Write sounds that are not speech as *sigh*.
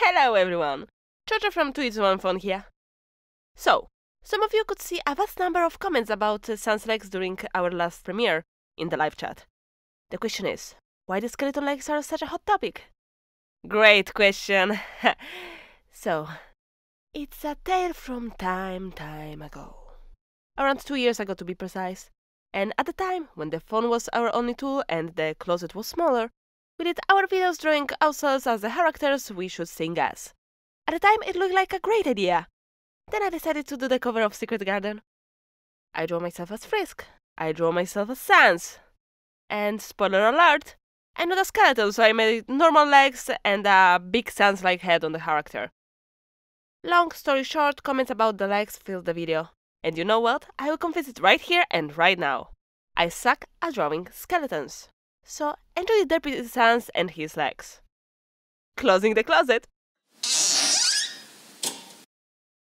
Hello everyone! Chocho from Twitch1Phone here. So, some of you could see a vast number of comments about uh, Sans legs during our last premiere in the live chat. The question is, why the skeleton legs are such a hot topic? Great question! *laughs* so, it's a tale from time, time ago. Around two years ago to be precise. And at the time, when the phone was our only tool and the closet was smaller, we did our videos drawing ourselves as the characters we should sing as. At the time, it looked like a great idea. Then I decided to do the cover of Secret Garden. I draw myself as Frisk. I draw myself as Sans. And spoiler alert, I'm not a skeleton, so I made normal legs and a big Sans-like head on the character. Long story short, comments about the legs filled the video. And you know what? I will confess it right here and right now. I suck at drawing skeletons. So enjoy the his hands and his legs. Closing the closet,